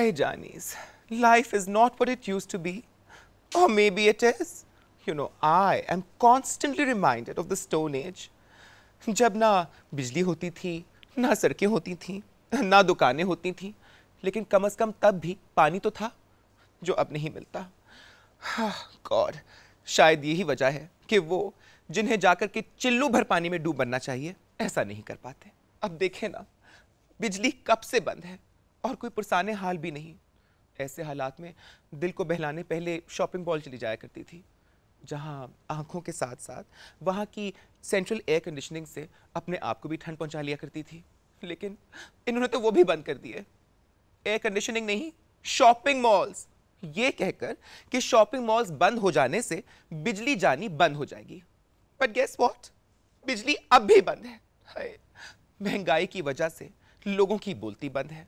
My Janis, life is not what it used to be. Or maybe it is. You know, I am constantly reminded of the Stone Age. जब ना बिजली होती थी ना सड़कें होती थीं ना दुकानें होती थीं लेकिन कम से कम तब भी पानी तो था जो अब नहीं मिलता हाँ, गॉड शायद यही वजह है कि वो जिन्हें जाकर के चिल्लू भर पानी में डूब बनना चाहिए ऐसा नहीं कर पाते अब देखें ना बिजली कब से बंद है और कोई पुरसाने हाल भी नहीं ऐसे हालात में दिल को बहलाने पहले शॉपिंग मॉल चली जाया करती थी जहाँ आँखों के साथ साथ वहाँ की सेंट्रल एयर कंडीशनिंग से अपने आप को भी ठंड पहुँचा लिया करती थी लेकिन इन्होंने तो वो भी बंद कर दिए एयर कंडीशनिंग नहीं शॉपिंग मॉल्स ये कहकर कि शॉपिंग मॉल्स बंद हो जाने से बिजली जानी बंद हो जाएगी बट गेस वॉट बिजली अब भी बंद है महंगाई की वजह से लोगों की बोलती बंद है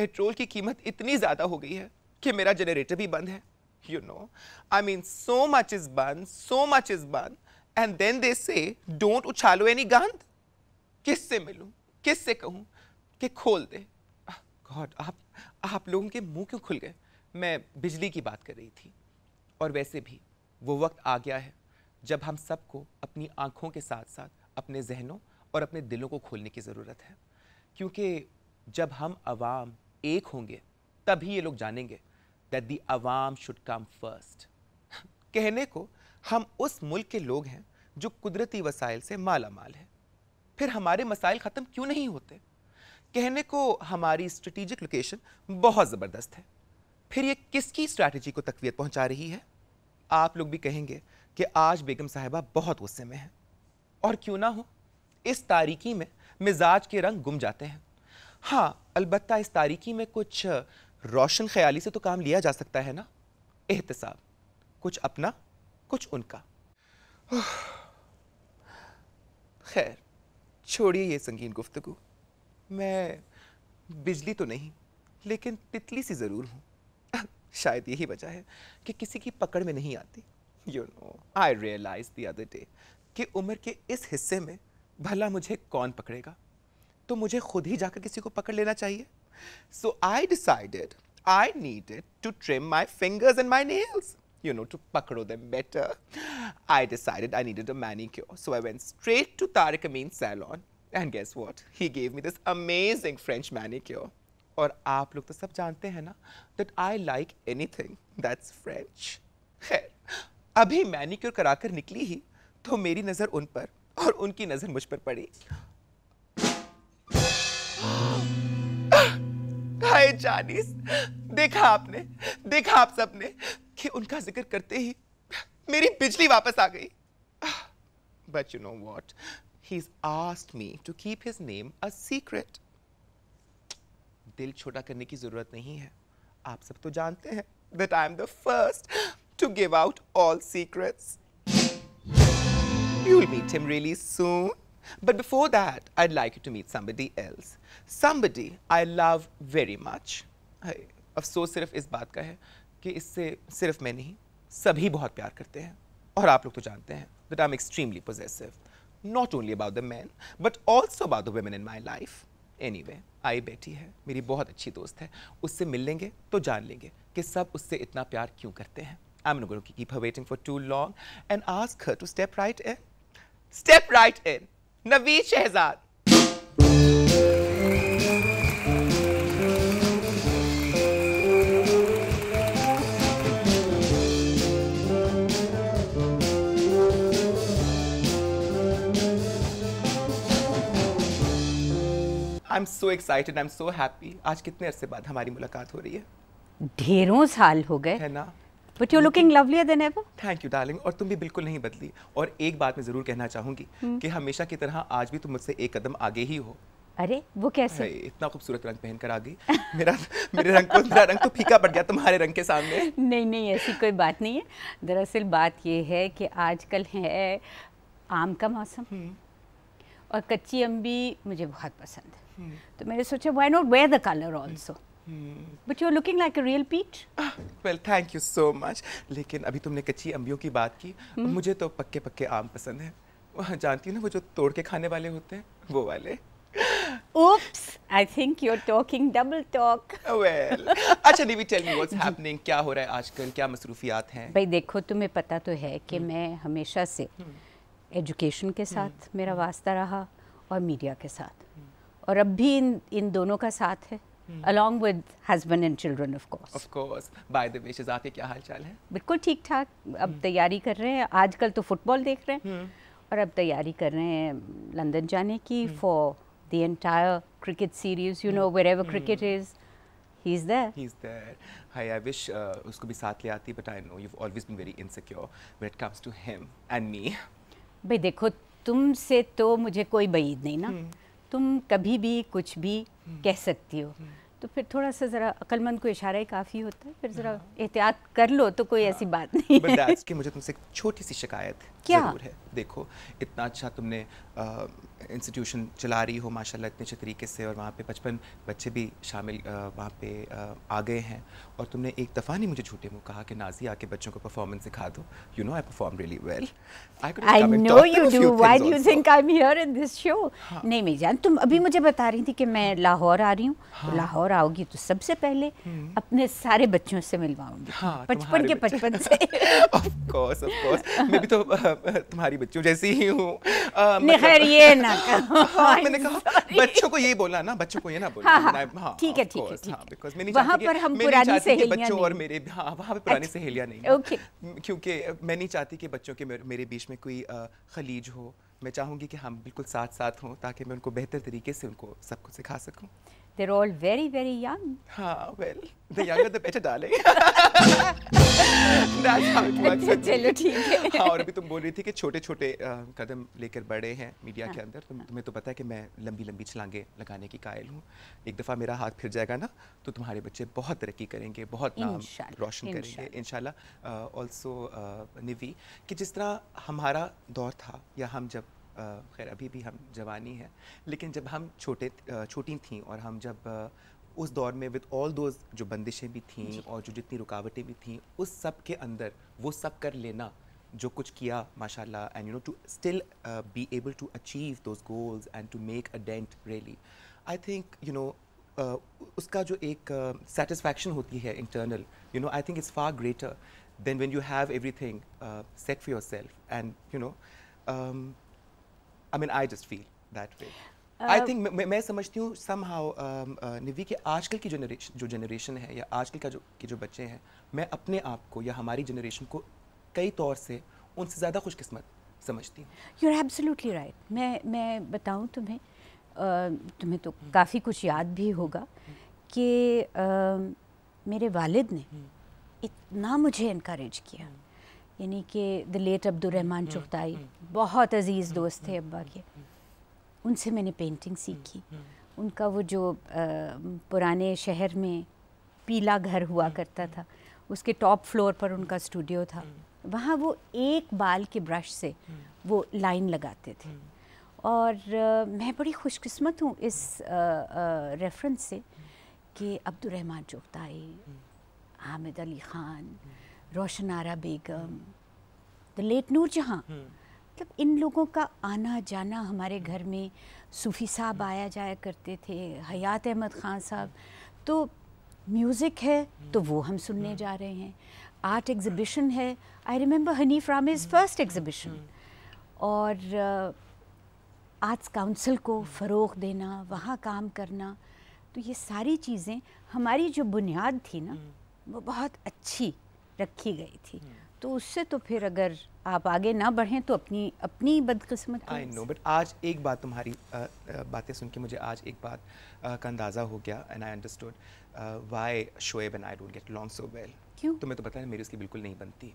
पेट्रोल की कीमत इतनी ज़्यादा हो गई है कि मेरा जनरेटर भी बंद है you know I mean so much is बंद सो मच इज बंद and then they say don't उछालो any गंद किससे मिलूं से कहूं कि खोल दे गॉड ah, आप आप लोगों के मुंह क्यों खुल गए मैं बिजली की बात कर रही थी और वैसे भी वो वक्त आ गया है जब हम सबको अपनी आँखों के साथ साथ अपने जहनों और अपने दिलों को खोलने की ज़रूरत है क्योंकि जब हम आवाम एक होंगे तभी ये लोग जानेंगे दैट दी आवाम शुड कम फर्स्ट कहने को हम उस मुल्क के लोग हैं जो कुदरती वसाइल से माला माल है फिर हमारे मसाइल ख़त्म क्यों नहीं होते कहने को हमारी स्ट्रेटिजिक लोकेशन बहुत ज़बरदस्त है फिर ये किसकी स्ट्रैटेजी को तकवीत पहुंचा रही है आप लोग भी कहेंगे कि आज बेगम साहिबा बहुत गुस्से में हैं और क्यों ना हो इस तारीकी में मिजाज के रंग गुम जाते हैं हाँ अलबत् इस तारीकी में कुछ रोशन ख्याली से तो काम लिया जा सकता है ना एहतसाब कुछ अपना कुछ उनका खैर छोड़िए ये संगीन गुफ्तगु मैं बिजली तो नहीं लेकिन तितली सी ज़रूर हूँ शायद यही वजह है कि किसी की पकड़ में नहीं आती you know I realise the other day कि उम्र के इस हिस्से में भला मुझे कौन पकड़ेगा तो मुझे खुद ही जाकर किसी को पकड़ लेना चाहिए so I decided I needed to trim my fingers and my nails you know to पकड़ो them better I decided I needed a mani so I went straight to Tariq Amin salon and guess what he gave me this amazing French mani और आप लोग तो सब जानते हैं ना that I like anything that's French अभी manicure करा निकली ही तो मेरी नज़र उन पर और उनकी नज़र मुझ पर पड़ी हाय जानिस देखा आपने देखा आप सबने कि उनका जिक्र करते ही मेरी बिजली वापस आ गई but you know what he asked me to keep his name a secret दिल छोटा करने की जरूरत नहीं है आप सब तो जानते हैं that I am the first to give out all secrets will meet him really soon But before that, I'd like you to meet somebody else. Somebody I love very much. अफसोस सिर्फ इस बात का है कि इससे सिर्फ मैं नहीं सभी बहुत प्यार करते हैं और आप लोग तो जानते हैं that I am extremely possessive not only about the man but also about the women in my life anyway आई बैठी है मेरी बहुत अच्छी दोस्त है उससे मिल लेंगे तो जान लेंगे कि सब उससे इतना प्यार क्यों करते हैं I am going to keep her waiting for too long and ask her to step right in step right in Naveed Shahzad I am so excited I am so happy आज कितने अरसे बाद हमारी मुलाकात हो रही है ढेरों साल हो गए है ना but you looking lovelier than ever thank you darling और तुम भी बिल्कुल नहीं बदली और एक बात मैं जरूर कहना चाहूंगी हम्म। कि हमेशा की तरह आज भी तुम मुझसे एक कदम आगे ही हो अरे वो कैसे इतना खूबसूरत रंग पहनकर आ गई मेरा मेरे रंग को मेरा रंग तो फीका पड़ गया तुम्हारे रंग के सामने नहीं नहीं ऐसी कोई बात नहीं है दरअसल बात ये है कि आजकल है आम का मौसम हम्म। और कच्ची अम्बी मुझे बहुत पसंद है हम्म। तो मैंने सोचा why not wear the colour also Hmm. But you're looking like a real peach. Ah, well, thank you so much. लेकिन अभी तुमने कच्ची अंबियों की बात की hmm? मुझे तो पक्के पक्के आम पसंद है वहाँ जानती ना वो जो तोड़ के खाने वाले होते हैं वो वाले Oops, I think you're talking double talk. Well, अच्छा निवी tell me what's happening, क्या हो रहा है आजकल, क्या मसरूफियात हैं? भाई देखो तुम्हें पता तो है कि hmm. मैं हमेशा से एजुकेशन हम्म। hmm. के साथ hmm. मेरा वास्ता रहा और मीडिया के साथ hmm. और अब भी इन इन दोनों का साथ है hmm. along with husband and children of course of course by the way शिजा आपके क्या हाल चाल है बिल्कुल ठीक ठाक अब hmm. तैयारी कर रहे हैं आजकल तो फुटबॉल देख रहे हैं hmm. और अब तैयारी कर रहे हैं लंदन जाने की for the entire cricket series you know wherever cricket is He's there. He's there. Hi, I wish uh, उसको भी साथ ले आती but I know you've always been very insecure when it comes to him and me. भाई देखो तुमसे तो मुझे कोई बईद नहीं ना hmm. तुम कभी भी कुछ भी hmm. कह सकती हो hmm. तो फिर थोड़ा सा ज़रा अकलमंद को इशारा ही काफ़ी होता है फिर ज़रा हाँ। एहतियात कर लो तो कोई हाँ। ऐसी बात नहीं है कि मुझे तुमसे एक छोटी सी शिकायत क्या जरूर है देखो इतना अच्छा तुमने इंस्टीट्यूशन चला रही हो माशाल्लाह इतने अच्छे तरीके से और वहाँ पे बचपन बच्चे भी शामिल वहाँ पे आ आ गए हैं और तुमने एक दफ़ा नहीं मुझे झूठे मुँह कहा कि नाजी आके बच्चों को परफॉर्मेंस सिखा दो you know I perform really well I know you do why you think I am here in this show नहीं मैं जान तुम अभी मुझे बता रही थी कि मैं लाहौर आ रही हूँ तो हाँ. लाहौर आओगी तो सबसे पहले हम्म। अपने सारे बच्चों से मिलवाऊंगी बचपन हाँ, के बचपन से ऑफ कोर्स ऑफ कोर्स मैं भी तो तुम्हारी बच्चों जैसी ही हूँ मतलब, ये ना हाँ, मैंने कहा बच्चों को ये बोला ना बच्चों को ये ना बोला हाँ, हाँ, ठीक है ठीक है वहाँ पर हम पुरानी बच्चों अच्छा, और मेरे वहाँ पे पुरानी सहेलियाँ नहीं क्योंकि मैं नहीं चाहती कि बच्चों के मेरे बीच में कोई खलीज हो मैं चाहूँगी कि हम बिल्कुल साथ साथ हों ताकि मैं उनको बेहतर तरीके से उनको सब कुछ सिखा सकूँ They're all very, very young. हाँ, well, the younger the better, darling. That's how it works. चलो ठीक है. हाँ और अभी तुम बोल रही थी कि छोटे-छोटे कदम लेकर बड़े हैं मीडिया हाँ। के अंदर. तुम तुम्हें तो पता है कि मैं लंबी-लंबी छलांगे लगाने की कायल हूँ. एक दफ़ा मेरा हाथ फिर जाएगा ना, तो तुम्हारे बच्चे बहुत तरक्की करेंगे, बहुत नाम रोशन करेंगे. इंशाल्लाह. ऑल्सो निवी कि जिस तरह हमारा दौर था या हम जब खैर अभी भी हम जवानी हैं लेकिन जब हम छोटे छोटी थी और हम जब उस दौर में विद ऑल दोज जो बंदिशें भी थीं और जो जितनी रुकावटें भी थीं उस सब के अंदर वो सब कर लेना जो कुछ किया माशाल्लाह and you know to still be able to achieve those goals and to make a dent really I think you know उसका जो एक सेटिस्फैक्शन uh, होती है internal you know I think it's far greater than when you have everything set for yourself and you know I mean I just feel that way I think मैं समझती हूँ some how निवी के आजकल की generation जो generation है या आजकल का जो के जो बच्चे हैं मैं अपने आप को या हमारी जनरेशन को कई तौर से उनसे ज़्यादा खुशकस्मत समझती हूँ यू आर एब्सोल्युटली राइट मैं मैं बताऊँ तुम्हें तुम्हें तो काफ़ी कुछ याद भी होगा कि मेरे वालिद ने हम्म। इतना मुझे इनक्रेज किया यानी कि द लेट अब्दुलरहमान हम्म, चुगताई हम्म, हम्म। बहुत अज़ीज़ दोस्त थे अब्बा के उनसे मैंने पेंटिंग सीखी उनका वो जो पुराने शहर में पीला घर हुआ करता था उसके टॉप फ्लोर पर उनका स्टूडियो था वहाँ वो एक बाल के ब्रश से वो लाइन लगाते थे और आ, मैं बड़ी खुशकिस्मत हूँ इस रेफरेंस से कि अब्दुलरहमान चुगताई हामिद अली ख़ान रोशन आरा बेगम द लेट नूर जहाँ हम्म। मतलब इन लोगों का आना जाना हमारे घर में सूफ़ी साहब आया जाया करते थे हयात अहमद ख़ान साहब तो म्यूज़िक है तो वो हम सुनने हम्म। जा रहे हैं आर्ट एग्ज़िबिशन है I remember Hanif is first exhibition और आर्ट्स काउंसिल को हम्म। फ़रोग देना वहाँ काम करना तो ये सारी चीज़ें हमारी जो बुनियाद थी ना वो बहुत अच्छी रखी गई थी हम्म। तो उससे तो फिर अगर आप आगे ना बढ़ें तो अपनी अपनी बदकिस्मत आई नो बट आज एक बात तुम्हारी बातें सुन के मुझे आज एक बात का अंदाज़ा हो गया and I understood why Shoaib and I get long so well क्यों तुम्हें तो पता है मेरी उसकी बिल्कुल नहीं बनती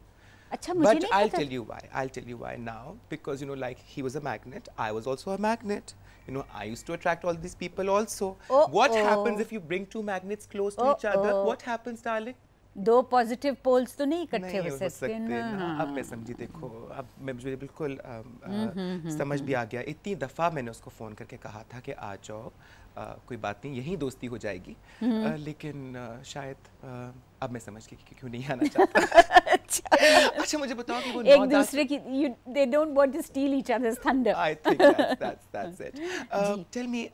अच्छा मुझे but I tell you why I tell you why now because you know like he was a magnet I was also a magnet You know, I used to attract all these people also. Oh, what oh. happens if you bring two magnets close to oh, each other? Oh. What happens, darling? दो positive poles तो नहीं इकट्ठे हो, सकते, सकते ना, ना। अब मैं समझी देखो अब मैं मुझे बिल्कुल आ, आ, हम्म, हम्म, हम्म, समझ भी आ गया इतनी दफ़ा मैंने उसको फ़ोन करके कहा था कि आ जाओ आ, कोई बात नहीं यही दोस्ती हो जाएगी आ, लेकिन आ, शायद आ, अब मैं समझ गई क्यों नहीं आना चाहता अच्छा अच्छा मुझे बताओ कि वो एक दूसरे की you they don't want to steal each others thunder I think that's that's it tell me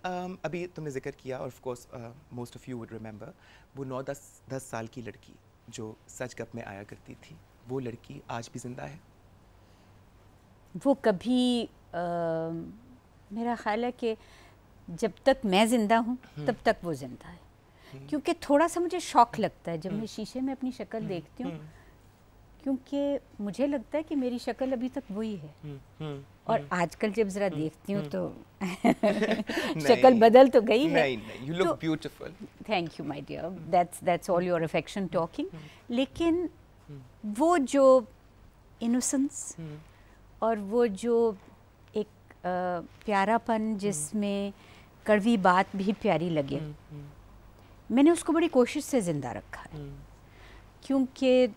अभी तुमने जिक्र किया और of course most of you would remember वो 9 10 10 साल की लड़की जो सच गप में आया करती थी वो लड़की आज भी जिंदा है वो कभी आ, मेरा ख्याल है कि जब तक मैं ज़िंदा हूँ हम्म। तब तक वो ज़िंदा है हम्म। क्योंकि थोड़ा सा मुझे शौक हम्म। लगता है जब मैं शीशे में अपनी शक्ल देखती हूँ क्योंकि मुझे लगता है कि मेरी शक्ल अभी तक वही है और आजकल जब जरा देखती हूँ हम्म, तो हम्म। शक्ल बदल तो गई है यू लुक तो beautiful. Thank you my dear. That's, that's all your affection talking लेकिन हम्म। वो जो इनोसेंस और वो जो एक प्यारापन जिसमें कड़वी बात भी प्यारी लगे मैंने उसको बड़ी कोशिश से ज़िंदा रखा है क्योंकि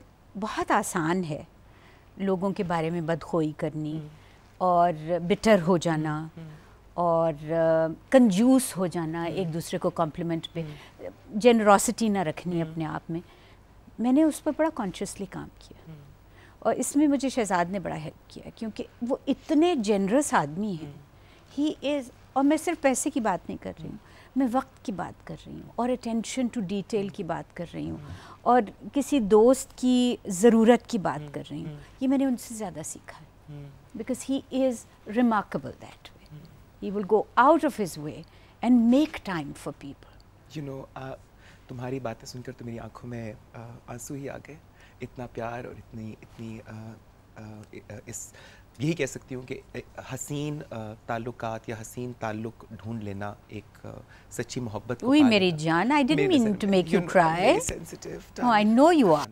बहुत आसान है लोगों के बारे में बदखोई करनी और बिटर हो जाना हम्म। और कंजूस हो जाना हम्म। एक दूसरे को कॉम्प्लीमेंट पे जेनरॉसिटी हम्म। ना रखनी अपने आप में मैंने उस पर बड़ा कॉन्शियसली काम किया और इसमें मुझे शहजाद ने बड़ा हेल्प किया क्योंकि वो इतने जेनरस आदमी हैं ही इज़ और मैं सिर्फ पैसे की बात नहीं कर रही हूँ मैं वक्त की बात कर रही हूँ और अटेंशन टू डिटेल की बात कर रही हूँ और किसी दोस्त की ज़रूरत की बात कर रही हूँ ये मैंने उनसे ज़्यादा सीखा है because he is remarkable that way. Mm. He will go out of his way and make time for people. You know, uh, तुम्हारी बातें सुनकर तो मेरी आंखों में uh, आंसू ही आ गए इतना प्यार और इतनी इतनी uh, इस यही कह सकती हूँ कि हसीन ताल्लुक या हसीन ताल्लुक ढूंढ लेना एक सच्ची मोहब्बत मेरी जान I didn't mean to make you cry sensitive I know you are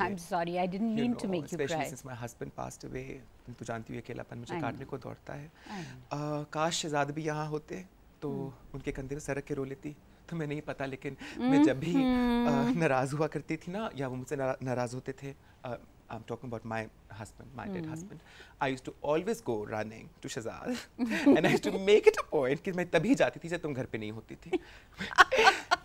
I am sorry I didn't mean to make you cry since my husband away तो जानती हूँ अकेलापन मुझे काटने को दौड़ता है काश शहजाद भी यहाँ होते तो hmm. उनके कंधे में सरक के रो लेती तुम्हें नहीं पता लेकिन मैं जब भी नाराज़ हुआ करती थी ना या वो मुझसे नाराज़ होते थे I'm talking about my husband, my mm. dead husband. I used to always go running to Shazad, and I used to make it a point कि मैं तभी जाती थी जब तुम घर पे नहीं होती थी.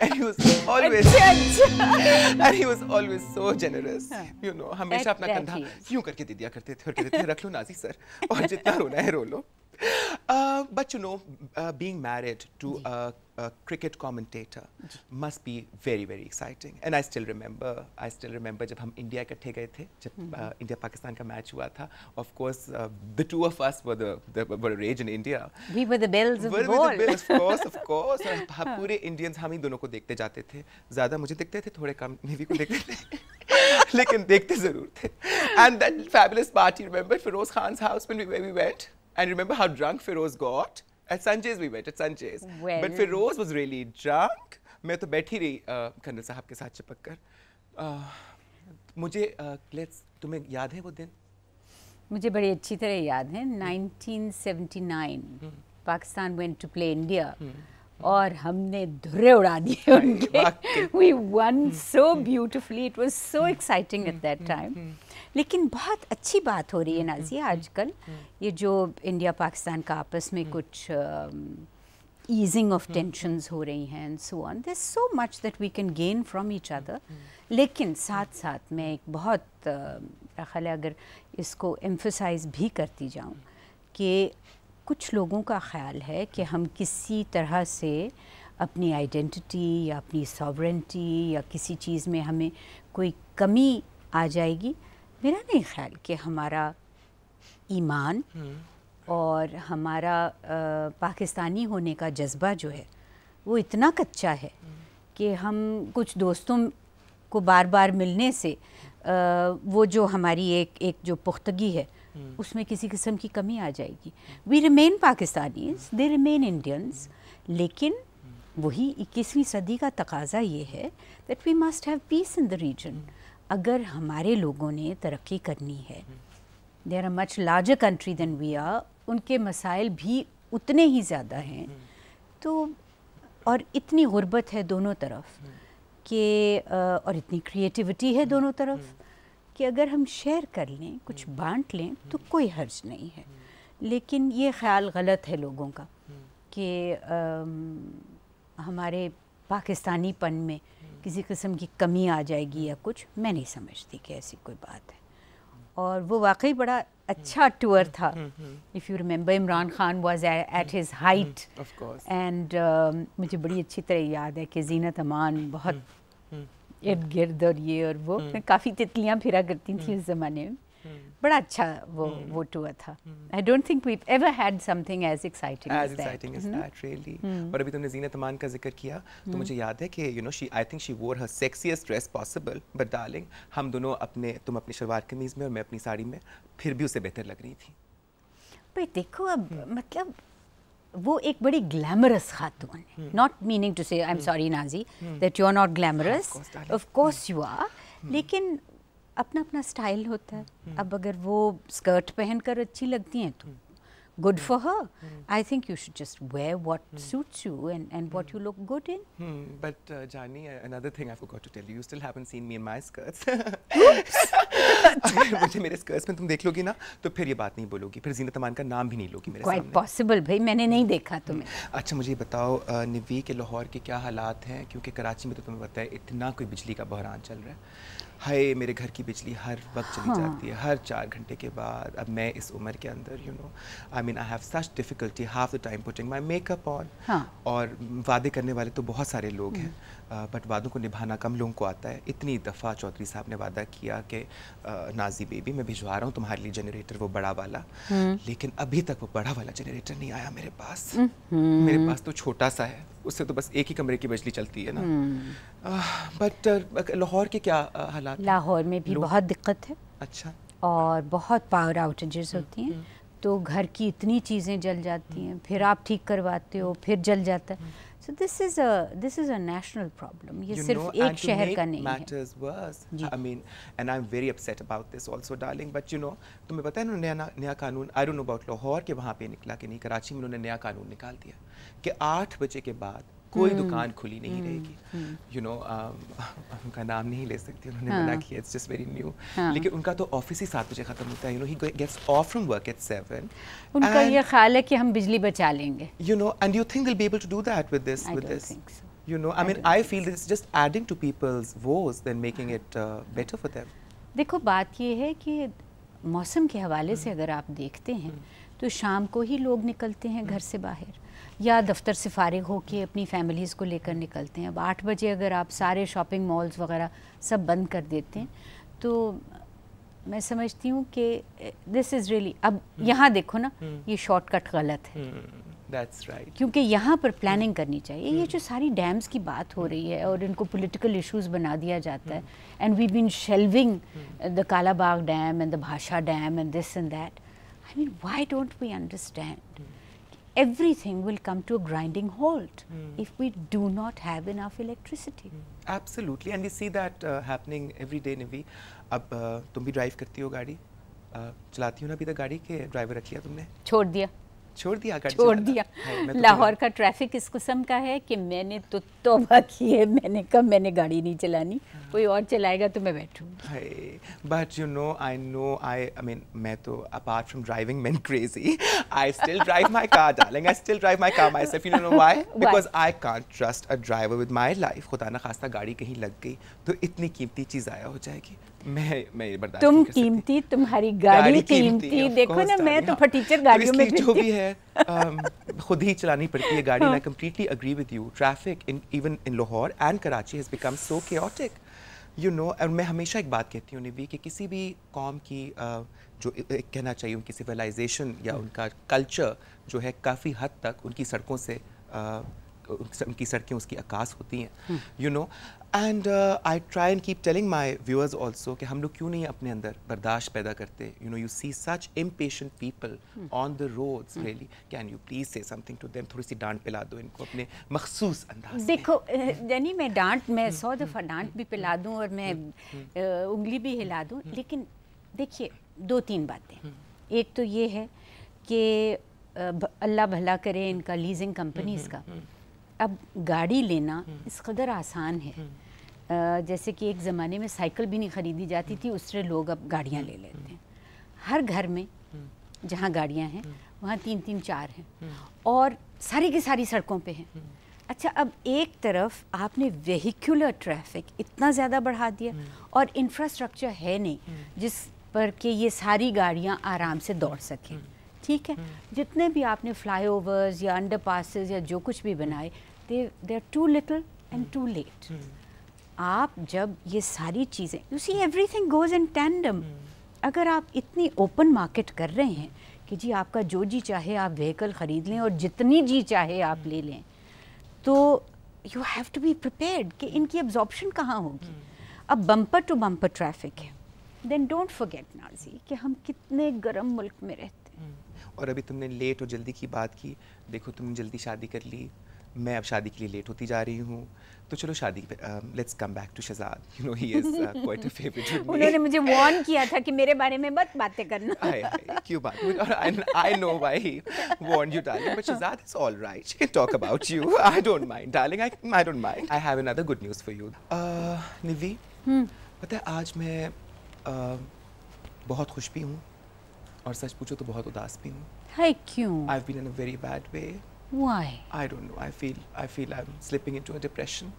and he was always and he was always so generous. You know, हमेशा अपना कंधा यूं करके दे दिया करते थे और कहते थे रख लो नाजी सर और जितना रोना है रो लो. Uh, but you know, uh, being married to a, a, cricket commentator must be very, very exciting. And I still remember, I still remember जब हम इंडिया इकट्ठे गए थे, जब इंडिया mm-hmm. पाकिस्तान uh, का मैच हुआ of course, uh, the two of us were the, the were rage in India. We were the bells of were the ball. We the bells, of course, of course. और हम पूरे Indians We ही दोनों को of जाते थे. ज़्यादा मुझे देखते थे, थोड़े कम नेवी को देखते लेकिन देखते जरूर थे. And that fabulous party, remember, Feroz Khan's house when we, where we went? And remember how drunk Feroz got? At Sanjay's we went, at Sanjay's. Well. But Feroz was really drunk. I was sitting with Kandil Sahib. I remember that day. I remember very well. 1979, Pakistan went to play India. और हमने धुरे उड़ा We won so beautifully. It was so exciting at that time. लेकिन बहुत अच्छी बात हो रही है हम्म, नाजिया हम्म, हम्म, आजकल ये जो इंडिया पाकिस्तान का आपस में कुछ ईजिंग ऑफ टेंशन हो रही हैं and so on this so much that we can gain from each other लेकिन साथ साथ मैं एक बहुत ख्याल है अगर इसको एम्फोसाइज भी करती जाऊँ कि कुछ लोगों का ख्याल है कि हम किसी तरह से अपनी आइडेंटिटी या अपनी सॉवरेंटी या किसी चीज़ में हमें कोई कमी आ जाएगी मेरा नहीं ख्याल कि हमारा ईमान हम्म। और हमारा पाकिस्तानी होने का जज्बा जो है वो इतना कच्चा है हम्म। कि हम कुछ दोस्तों को बार बार मिलने से आ, वो जो हमारी एक एक जो पुख्तगी है हम्म। उसमें किसी किस्म की कमी आ जाएगी we remain Pakistanis they remain Indians लेकिन वही इक्कीसवीं सदी का तकाजा ये है that we must have peace in the region अगर हमारे लोगों ने तरक्की करनी है they are much larger country than we are उनके मसाइल भी उतने ही ज़्यादा हैं तो और इतनी गुर्बत है दोनों तरफ कि और इतनी क्रिएटिविटी है दोनों तरफ कि अगर हम शेयर कर लें कुछ बांट लें तो कोई हर्ज नहीं है लेकिन ये ख्याल गलत है लोगों का कि हमारे पाकिस्तानीपन में किसी किस्म की कमी आ जाएगी या कुछ मैं नहीं समझती कि ऐसी कोई बात है और वो वाकई बड़ा अच्छा टूर था if you remember Imran Khan was at his height and मुझे बड़ी अच्छी तरह याद है कि जीनत अमान बहुत हम्म, हम्म, हम्म। इर्द गिर्द और ये और वो काफ़ी तितलियाँ फिरा करती थी उस ज़माने में hmm. बड़ा अच्छा वो हम्म। हम्म। hmm. वो टूर था I don't think we ever had something as exciting as exciting is that really और अभी तुमने जीनत अमान का जिक्र किया तो hmm. तो मुझे याद है कि you know she I think she wore her sexiest dress possible but darling हम दोनों अपने तुम अपनी शलवार कमीज में और मैं अपनी साड़ी में फिर भी उसे बेहतर लग रही थी भाई देखो अब hmm. मतलब वो एक बड़ी ग्लैमरस खातून है not meaning to say I am sorry Naji that you are not glamorous of course you are लेकिन अपना अपना स्टाइल होता है हम्म। अब अगर वो स्कर्ट पहन कर अच्छी लगती हैं तो good for her I think you should just wear what suits you and and what you look good in but जानी another thing I forgot to tell you I forgot to tell you, you still haven't अगर मुझे मेरे skirts में तुम देख लोगी ना तो फिर ये बात नहीं बोलोगी फिर जीनत अमान का नाम भी नहीं लोगी मेरे Quite सामने पॉसिबल भाई मैंने नहीं देखा हम्म, तुम्हें अच्छा मुझे बताओ निवी के लाहौर के क्या हालात हैं क्योंकि कराची में तो तुम्हें पता है इतना कोई बिजली का बहरान चल रहा है हाय मेरे घर की बिजली हर वक्त चली हाँ. जाती है हर चार घंटे के बाद अब मैं इस उम्र के अंदर you know I mean I have such difficulty half the time putting my makeup on और वादे करने वाले तो बहुत सारे लोग हम्म। हैं बट वादों को निभाना कम लोगों को आता है इतनी दफ़ा चौधरी साहब ने वादा किया कि नाजी बेबी मैं भिजवा रहा हूँ तुम्हारे लिए जनरेटर वो बड़ा वाला हम्म। लेकिन अभी तक वो बड़ा वाला जनरेटर नहीं आया मेरे पास हम्म। मेरे पास तो छोटा सा है उससे तो बस एक ही कमरे की बिजली चलती है ना हम्म। बट लाहौर के क्या हालात लाहौर में भी बहुत दिक्कत है अच्छा और बहुत पावर आउटेजेस होती हैं तो घर की इतनी चीज़ें जल जाती हैं फिर आप ठीक करवाते हो फिर जल जाता है so this is a this is a national problem ये you सिर्फ know, एक शहर का नहीं matters है worse, I mean and I'm very upset about this also darling but you know तुम्हें पता है ना नया नया कानून I don't know about Lahore के वहाँ पे निकला कि नहीं कराची में उन्होंने नया कानून निकाल दिया कि आठ बजे के बाद कोई हम्म, दुकान खुली नहीं हम्म, रहेगी यू हम्म। नो um, उनका नाम नहीं ले सकती उन्होंने हाँ। मना किया इट्स जस्ट वेरी न्यू लेकिन उनका तो ऑफिस ही सात बजे ख़त्म होता है you know he gets off from work at seven उनका ये ख्याल है कि हम बिजली बचा लेंगे you know and you think will be able to do that with this with this you know I mean I feel this just adding to peoples to then making it better for them देखो बात ये है कि मौसम के हवाले से अगर आप देखते हैं तो शाम को ही लोग निकलते हैं घर से बाहर या दफ्तर से फारिग होकर अपनी फैमिलीज़ को लेकर निकलते हैं अब आठ बजे अगर आप सारे शॉपिंग मॉल्स वगैरह सब बंद कर देते हैं तो मैं समझती हूँ कि दिस इज़ रियली अब hmm. यहाँ देखो ना hmm. ये शॉर्टकट गलत है hmm. That's right. क्योंकि यहाँ पर प्लानिंग करनी चाहिए ये जो सारी डैम्स की बात हो रही है और इनको पॉलिटिकल इश्यूज बना दिया जाता है and we been shelving the Kalabagh dam and the Bhasha dam and this and that I mean why don't we understand everything will come to a grinding halt mm. if we do not have enough electricity. Hmm. Absolutely, and we see that uh, happening every day, Nivi. अब uh, तुम भी drive करती हो गाड़ी uh, चलाती हो ना अभी तक गाड़ी के ड्राइवर रख लिया तुमने छोड़ छोड़ दिया कर छोड़ दिया हाँ, तो लाहौर का ट्रैफिक इस कस्म का है कि मैंने तो तोबा की है मैंने कब मैंने गाड़ी नहीं चलानी हाँ। कोई और चलाएगा तो मैं बैठूंगी but you know I know I I mean मैं तो apart from driving man crazy I still drive my car darling I still drive my car myself you know why because I can't trust a driver with my life खुदा ना खास्ता गाड़ी कहीं लग गई तो इतनी कीमती चीज़ आया हो जाएगी मैं मैं बर्दाश्त तुम कीमती तुम्हारी गाड़ी, कीमती, देखो ना मैं तो हाँ। फटीचर गाड़ियों तो में जो भी है um, खुद ही चलानी पड़ती है गाड़ी I completely agree with you traffic in even in Lahore and Karachi has become so chaotic you know और मैं हमेशा एक बात कहती हूँ निवी कि किसी भी कॉम की uh, जो कहना चाहिए उनकी सिविलाइजेशन या हाँ। उनका कल्चर जो है काफ़ी हद तक उनकी सड़कों से uh, उनकी सड़कें उसकी अकास होती हैं यू हाँ। No and I try and keep telling my viewers also कि हम लोग क्यों नहीं अपने अंदर बर्दाश्त पैदा करते you know you see such impatient people on the roads really can you please say something to them थोड़ी सी डांट पिला दो इनको अपने मखसूस अंदाज देखो यानी मैं डांट मैं hmm. सौ hmm. दफ़ा hmm. डांट भी पिला दूँ और मैं उंगली भी हिला दूँ लेकिन देखिए दो तीन बातें एक तो ये है कि अल्लाह भला करे इनका लीजिंग कंपनीज़ का अब गाड़ी लेना हम्म। इस कदर आसान है हम्म। जैसे कि एक ज़माने में साइकिल भी नहीं ख़रीदी जाती थी हम्म। उससे लोग अब गाड़ियाँ ले लेते हैं हर घर में जहाँ गाड़ियाँ हैं वहाँ तीन तीन चार हैं और सारी की सारी सड़कों पे हैं अच्छा अब एक तरफ आपने वहीक्यूलर ट्रैफिक इतना ज़्यादा बढ़ा दिया और इंफ्रास्ट्रक्चर है नहीं जिस पर कि ये सारी गाड़ियाँ आराम से दौड़ सकें ठीक है जितने भी आपने फ्लाईओवर्स या अंडर या जो कुछ भी बनाए they are too little and too late आप जब ये सारी चीज़ें you see everything goes in tandem अगर आप इतनी ओपन मार्केट कर रहे हैं कि जी आपका जो जी चाहे आप व्हीकल ख़रीद लें और जितनी जी चाहे आप hmm. ले लें तो you have to be prepared कि इनकी एब्जॉर्प्शन कहाँ होगी hmm. अब बम्पर टू बम्पर ट्रैफिक है देन डोंट फॉरगेट नाजी कि हम कितने गर्म मुल्क में रहते हैं hmm. और अभी तुमने लेट और जल्दी की बात की देखो तुमने जल्दी शादी कर ली मैं अब शादी के लिए लेट होती जा रही हूँ तो चलो शादी पे let's come back to Shehzad you know he is quite a favourite उन्होंने मुझे वार्न किया था कि मेरे बारे में मत बातें करना आई क्यों बात और I know why he warn you darling but Shehzad is all right she can talk about you I don't mind darling I I don't mind I have another good news for you निवी पता है आज मैं uh, बहुत खुश भी हूँ और सच पूछो तो बहुत उदास भी हूँ क्यों I have been in a very bad way Why? I don't know. I feel I feel I'm slipping into a depression.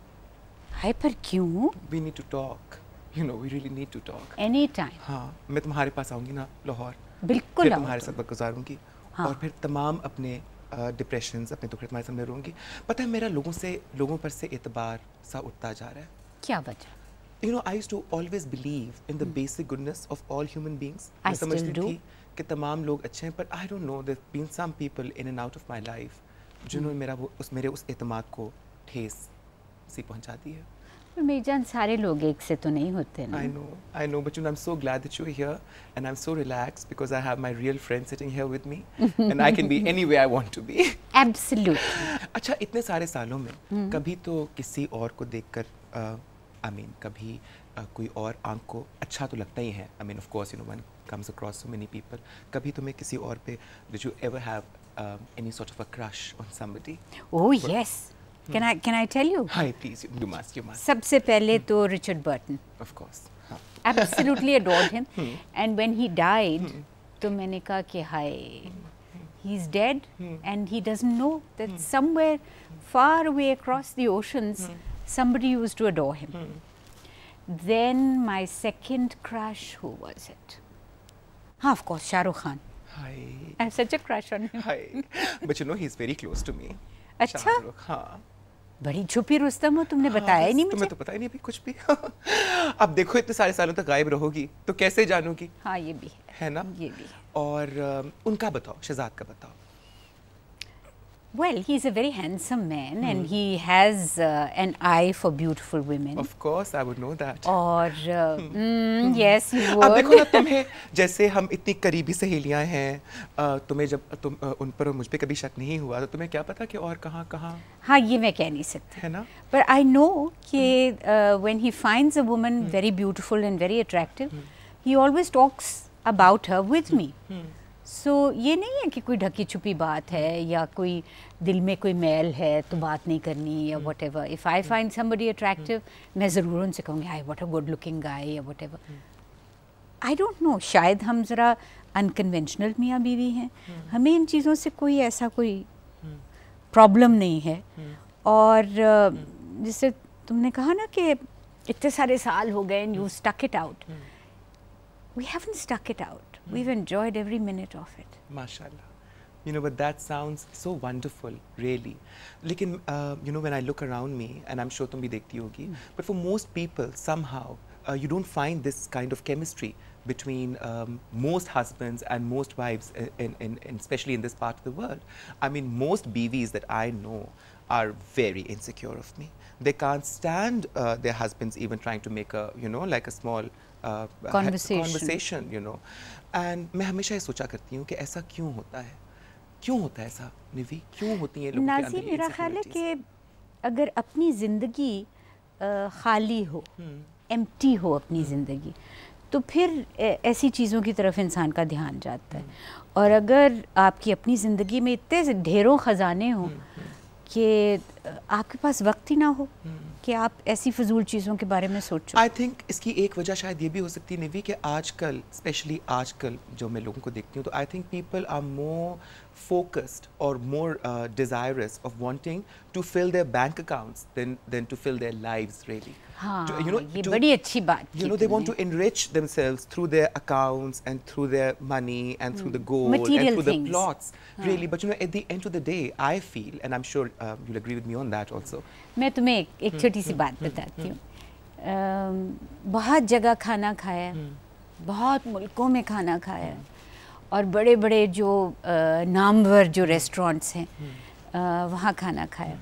Hyper क्यों? We need to talk. You know, we really need to talk. Anytime. हाँ, मैं तुम्हारे पास आऊँगी ना लाहौर. बिल्कुल फिर तुम्हारे साथ वक्त गुजारूंगी हाँ. और फिर तमाम अपने डिप्रेशन अपने दुखड़े तुम्हारे सामने रहूंगी पता है मेरा लोगों से लोगों पर से एतबार सा उठता जा रहा है क्या वजह you know I too always believe in the basic goodness of all human beings समझती थी कि तमाम लोग अच्छे हैं पर आई डोंट नो दिन some people in and out of my life जिन्होंने मेरा वो उस मेरे उस अतमाद को ठेस सी पहुंचा दी है मेरी जान सारे लोग एक से तो नहीं होते ना I know I know but you I am so glad that you are here and I am so relax because I have my real friend sitting here with me and I can be anyway I want to be अच्छा इतने सारे सालों में हम्म। कभी तो किसी और को देखकर आई मीन I mean, कभी कोई और आंख को अच्छा तो लगता ही है I mean of you know one comes across so many people कभी तुम्हें तो किसी और पे did you ever have um, any sort of a crush on somebody? Oh but, yes. Hmm. Can I can I tell you? Hi, please. You, you must. You must. सबसे पहले hmm. तो Richard Burton. Of course. Absolutely adored him. Hmm. And when he died, to hmm. तो मैंने कहा कि हाय he's dead hmm. and he doesn't know that hmm. somewhere far away across the oceans hmm. somebody used to adore him. Hmm. Then my second crush, who was it? Ah, of course, Shah Rukh Khan. Hi. I have such a crush on him. Hi. But you know, he's very close to me. अच्छा हाँ बड़ी छुपी रुस्तम हो तुमने हाँ, बताया नहीं मुझे तुम्हें तो पता ही नहीं अभी कुछ भी अब देखो इतने सारे सालों तक गायब रहोगी तो कैसे जानूंगी हाँ ये भी है है ना ये भी है। और उनका बताओ शहजाद का बताओ Well, he's a very handsome man hmm. and he has uh, an eye for beautiful women. Of course, I would know that. Or, और uh, hmm. mm, hmm. yes, you would. अब देखो ना तुम्हें जैसे हम इतनी करीबी सहेलियां हैं तुम्हें जब तुम उन पर मुझ पर कभी शक नहीं हुआ तो तुम्हें क्या पता कि और कहाँ कहाँ हाँ ये मैं कह नहीं सकती है ना but I know कि when he finds a woman very beautiful and very attractive he always talks about her with me so so, ये नहीं है कि कोई ढकी छुपी बात है या कोई दिल में कोई मैल है तो बात नहीं करनी या whatever if I find somebody attractive मैं ज़रूर उनसे कहूँगी I what a good looking guy या whatever I don't know शायद हम ज़रा अनकन्वेंशनल मियाँ बीवी हैं हम्म। हमें इन चीज़ों से कोई ऐसा कोई प्रॉब्लम हम्म। नहीं है हम्म। और जैसे तुमने कहा ना कि इतने सारे साल हो गए you stuck it out we haven't stuck it out We've enjoyed every minute of it. MashaAllah. You know, but that sounds so wonderful, really. Like, in, uh, you know, when I look around me, and I'm sure tum bhi dekhti it mm. but for most people, somehow, uh, you don't find this kind of chemistry between um, most husbands and most wives, in, in, in, especially in this part of the world. I mean, most BVs that I know are very insecure of me. They can't stand uh, their husbands even trying to make a, you know, like a small uh, conversation. conversation, you know. And मैं हमेशा ये सोचा करती हूँ कि ऐसा क्यों होता है क्यों होता है ऐसा निवी क्यों होती है नाजी मेरा ख्याल है कि अगर अपनी ज़िंदगी खाली हो एम हम्म। हो अपनी हम्म। ज़िंदगी तो फिर ऐसी चीज़ों की तरफ इंसान का ध्यान जाता है हम्म। और अगर आपकी अपनी ज़िंदगी में इतने ढेरों ख़जाने हों कि आपके पास वक्त ही ना हो हम्म। कि आप ऐसी फजूल चीज़ों के बारे में सोचो आई थिंक इसकी एक वजह शायद ये भी हो सकती है निवी कि आजकल स्पेशली आजकल जो मैं लोगों को देखती हूँ तो I think people are more focused or more uh, desirous of wanting to fill their bank accounts than, than to fill their lives really. to, you know, ये to, बड़ी अच्छी बात You know, they want to enrich themselves through their accounts and through their money and through the hmm. gold Material and through things. the plots, really. But you know, at the end of the day, I feel, and I'm sure uh, you'll agree with me on that also. मैं तुम्हें एक, एक hmm, छोटी सी hmm, बात बताती हूँ. बहुत जगह खाना खाया, बहुत मुल्कों में खाना खाया. और बड़े बड़े जो नामवर जो रेस्टोरेंट्स हैं वहाँ खाना खाया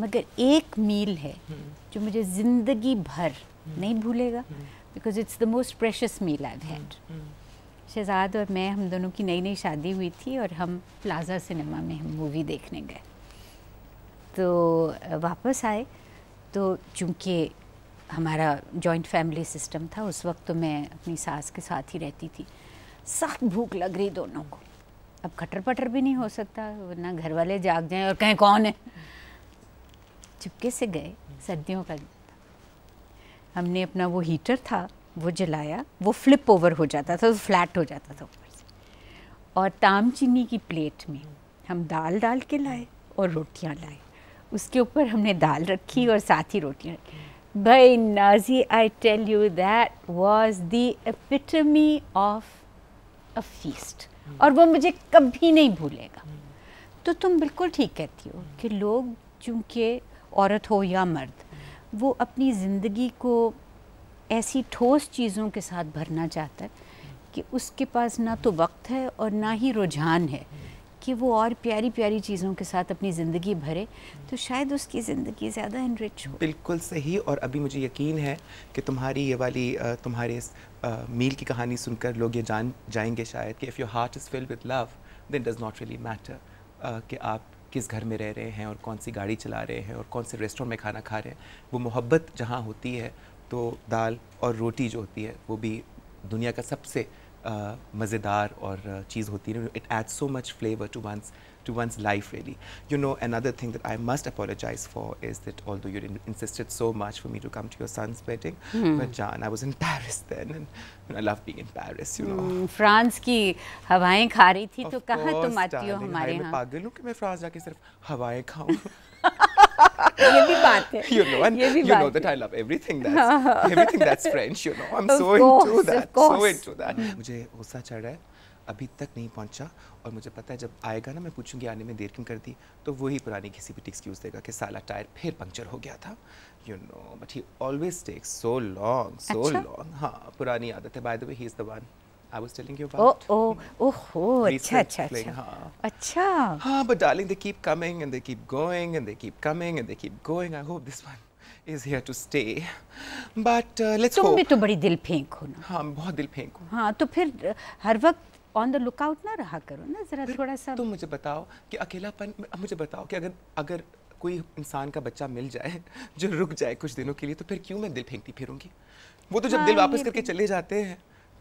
मगर एक मील है जो मुझे ज़िंदगी भर नहीं भूलेगा because it's the most precious meal I had Shehzad और मैं हम दोनों की नई नई शादी हुई थी और हम प्लाजा सिनेमा में हम मूवी देखने गए तो वापस आए तो चूँकि हमारा जॉइंट फैमिली सिस्टम था उस वक्त तो मैं अपनी सास के साथ ही रहती थी सख्त भूख लग रही दोनों को अब खटर पटर भी नहीं हो सकता वरना घर वाले जाग जाएं और कहें कौन है चुपके से गए सर्दियों का दिन था हमने अपना वो हीटर था वो जलाया वो फ्लिप ओवर हो जाता था वो फ्लैट हो जाता था ऊपर से और ताम चीनी की प्लेट में हम दाल डाल के लाए और रोटियां लाए उसके ऊपर हमने दाल रखी और साथ ही रोटियाँ रखी भाई Naji I tell you that was the epitome of a feast और वो मुझे कभी नहीं भूलेगा तो तुम बिल्कुल ठीक कहती हो कि लोग चूँकि औरत हो या मर्द वो अपनी ज़िंदगी को ऐसी ठोस चीज़ों के साथ भरना चाहता है कि उसके पास ना तो वक्त है और ना ही रुझान है कि वो और प्यारी प्यारी चीज़ों के साथ अपनी ज़िंदगी भरे तो शायद उसकी ज़िंदगी ज़्यादा इनरिच हो बिल्कुल सही और अभी मुझे यकीन है कि तुम्हारी ये वाली तुम्हारे इस मील की कहानी सुनकर लोग ये जान जाएंगे शायद कि if your heart is filled with love then does not really matter कि आप किस घर में रह रहे हैं और कौन सी गाड़ी चला रहे हैं और कौन से रेस्टोरेंट में खाना खा रहे हैं वो मोहब्बत जहाँ होती है तो दाल और रोटी जो होती है वो भी दुनिया का सबसे Uh, मज़ेदार और uh, चीज़ होती है it add so much flavour to one's to one's life, really. You know, another thing that I must apologize for is that although you insisted so much for me to come to your son's wedding, hmm. but John, I was in Paris then, and you know, I love being in Paris, you know. Mm, France की हवाएं खा रही थी तो कहाँ तुम आती हो हमारे यहाँ? मैं पागल हूँ कि मैं फ्रांस जाके सिर्फ हवाएं खाऊं। ये you know and you know that I love everything that's everything that's French you know I'm so into that so into that hmm. अभी तक नहीं पहुंचा और मुझे पता है जब आएगा ना मैं पूछूंगी आने में देर क्यों कर दी तो वही पुरानी घिसी पिटी एक्सक्यूज़ देगा कि साला टायर फिर पंक्चर हो गया था you know but he always takes so long so long हाँ पुरानी आदत है by the way he is the one I was telling you about. Oh, oh, oh, अच्छा अच्छा अच्छा. हाँ. अच्छा. हाँ, but darling, they keep coming and they keep going and they keep coming and they keep going. I hope this one is here to stay. But uh, let's तुम hope. भी तो बड़ी दिल फेंक ना. हाँ, बहुत दिल फेंक हाँ, तो फिर हर वक्त ऑन द लुकआउट ना रहा करो ना जरा थोड़ा सा तुम तो मुझे बताओ कि अकेलापन मुझे बताओ कि अगर अगर कोई इंसान का बच्चा मिल जाए जो रुक जाए कुछ दिनों के लिए तो फिर क्यों मैं दिल फेंकती फिरूंगी वो तो जब हाँ, दिल वापस करके चले जाते हैं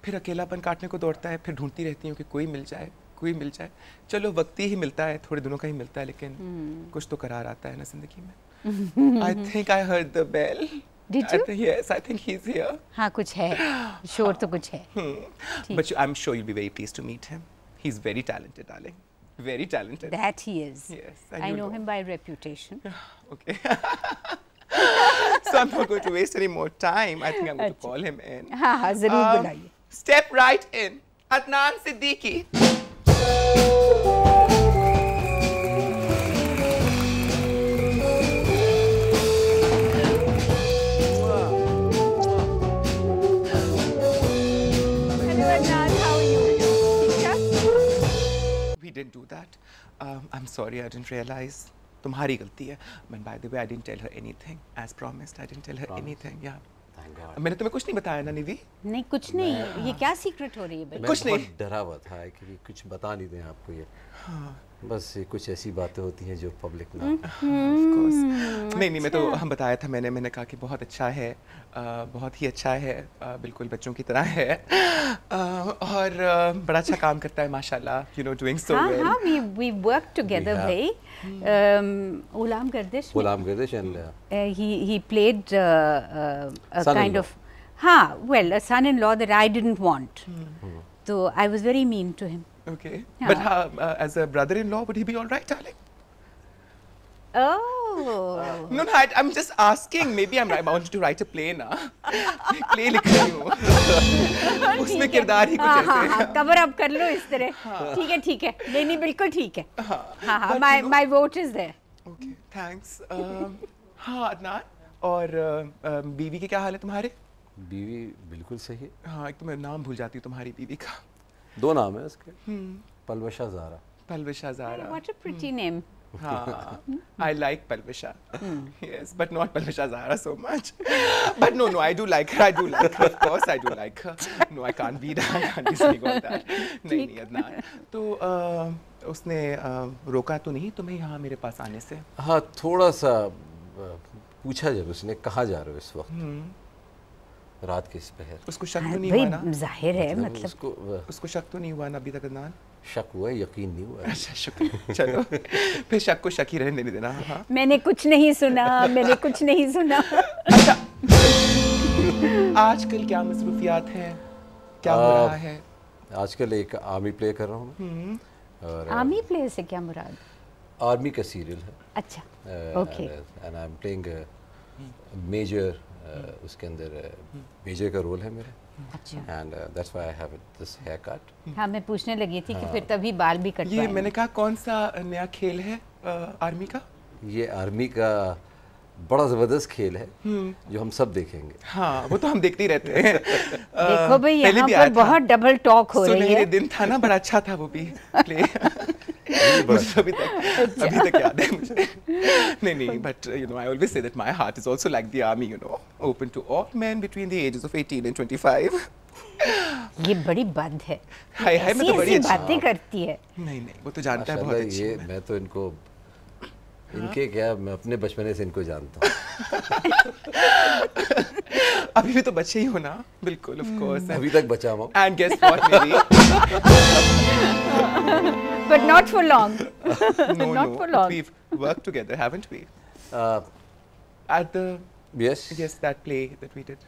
फिर अकेलापन काटने को दौड़ता है फिर ढूंढती रहती हूँ कि कोई मिल जाए कोई मिल जाए चलो वक्त ही मिलता है थोड़े दिनों का ही मिलता है लेकिन हम्म। कुछ तो करार आता है ना जिंदगी में I think I heard the bell Did you? I think, yes, I think he's here. हाँ कुछ है, sure तो कुछ है. Hmm. But you, I'm sure you'll be very pleased to meet him. He's very talented, darling. Very talented. That he is. Yes, I know, know him by reputation. okay. so I'm not going to waste any more time. I think I'm going to call him in. हाँ हाँ जरूर um, बुलाइए. Step right in, Adnan Siddiqui. I'm sorry, I didn't realize. तुम्हारी गलती है man by the way I didn't tell her anything as promised I didn't tell her anything या मैंने तुम्हें कुछ नहीं बताया ना निधि नहीं कुछ नहीं ये क्या सीक्रेट हो रही है भाई कुछ नहीं डरा हुआ था कि कुछ बता नहीं दें आपको ये हाँ। बस ये कुछ ऐसी बातें होती हैं जो पब्लिक ना ऑफ कोर्स हम्म। नहीं नहीं मैं तो अच्छा। हम बताया था मैंने मैंने कहा कि बहुत अच्छा है बहुत ही अच्छा है बिल्कुल बच्चों की तरह है और बड़ा अच्छा काम करता है माशाल्लाह you know doing so well हां वी वी वर्क टुगेदर भाई Ghulam Gardish Ghulam Gardish and he he played a kind of हां well a son in law that I didn't want to I was very mean to him okay हाँ। but हाँ, uh, as a brother in law would he be all right darling Oh. Uh, no, no, I, I'm just asking. Maybe I'm, I you to write a play na. play लिख रही हूँ. उसमें किरदार ही कुछ हाँ, हाँ, हाँ, cover up कर लो इस तरह. हाँ. ठीक है, ठीक है. नहीं नहीं बिल्कुल ठीक है. हाँ, हाँ. हाँ. My my vote is there. Okay, thanks. Um, हाँ, अदनान. और uh, um, बीवी की क्या हाल है तुम्हारे? बीवी बिल्कुल सही है. हाँ, एक तो मैं नाम भूल जाती हूँ तुम्हारी बीवी का. दो नाम है उसके. हम्म। Palwasha Zara. Palwasha Zara. What a pretty name. I like Palvisha. Mm. Yes, but not Palvisha Zara so much. but no, no, I do like her. I do like her. Of course, I do like her. No, I can't be that. I can't be speaking on that. No, no, no. So, उसने रोका तो नहीं तुम्हें यहाँ मेरे पास आने से हाँ थोड़ा सा पूछा जब उसने कहा जा रहे हो इस वक्त रात के इस पहर उसको शक तो नहीं हुआ ना जाहिर है मतलब उसको उसको शक तो नहीं हुआ ना अभी तक ना शक हुआ यकीन नहीं हुआ अच्छा शुक्रिया चलो फिर शक को शक ही रहने नहीं देना हाँ, हाँ मैंने कुछ नहीं सुना मैंने कुछ नहीं सुना अच्छा आजकल क्या मसरूफियात है क्या आ, हो रहा है आजकल एक आर्मी प्ले कर रहा हूँ हम्म। आर्मी प्ले से क्या मुराद आर्मी का सीरियल है अच्छा okay and I am playing major उसके अंदर मेजर हम्म। का रोल है मेरा and that's why I have this haircut हाँ मैं पूछने लगी थी कि हाँ। फिर तभी बाल भी कट ये मैंने कहा कौन सा नया खेल है आर्मी का ये आर्मी का बड़ा जबरदस्त खेल है हम्म। जो हम सब देखेंगे हाँ वो तो हम देखते ही रहते हैं देखो भाई यहाँ पर बहुत डबल टॉक हो रही है दिन था ना बड़ा अच्छा था वो भी मुझे अभी तक अच्छा। अभी तक याद है मुझे नहीं नहीं but you know I always say that my heart is also like the army you know open to all men between the ages of 18 and 25 ये बड़ी बंद है हाय हाय मैं तो बड़ी बातें करती है नहीं नहीं वो तो जानता है बहुत अच्छी ये मैं तो इनको हाँ। इनके क्या मैं अपने बचपने से इनको जानता हूँ अभी भी तो बच्चे ही हो ना बिल्कुल ऑफ कोर्स हम्म, अभी तक बचा हुआ एंड गेस व्हाट मेरी but not for long. no, not no, for long. We've worked together, haven't we? Uh, At the yes, yes, that play that we did.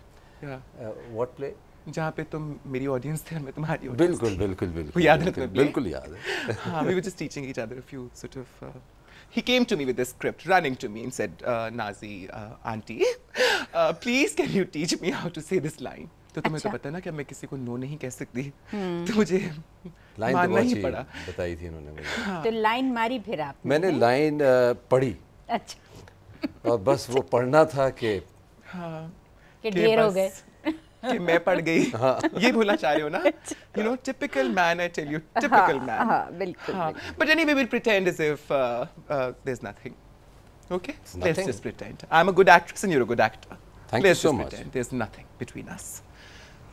Yeah. Uh, what play? जहाँ पे तुम मेरी audience थे और मैं तुम्हारी audience बिल्कुल बिल्कुल बिल्कुल याद है तुम्हें बिल्कुल याद है हाँ we were just teaching each other a few sort of uh, he came to me with this script running to me and said uh, Nazi uh, auntie please can you teach me how to say this line तो तुम्हें तो पता ना कि मैं किसी को no नहीं कह सकती तो मुझे लाइन तो बहुत बताई थी उन्होंने हाँ। तो लाइन मारी फिर आप मैंने लाइन पढ़ी अच्छा और बस वो पढ़ना था कि हाँ। कि ढेर हो गए कि मैं पढ़ गई हाँ. ये भूलना चाह रहे हो ना you know typical man I tell you typical man बिल्कुल but anyway we will pretend as if there is nothing okay let's just pretend I am a good actress and you are a good actor thank you so much there is nothing between us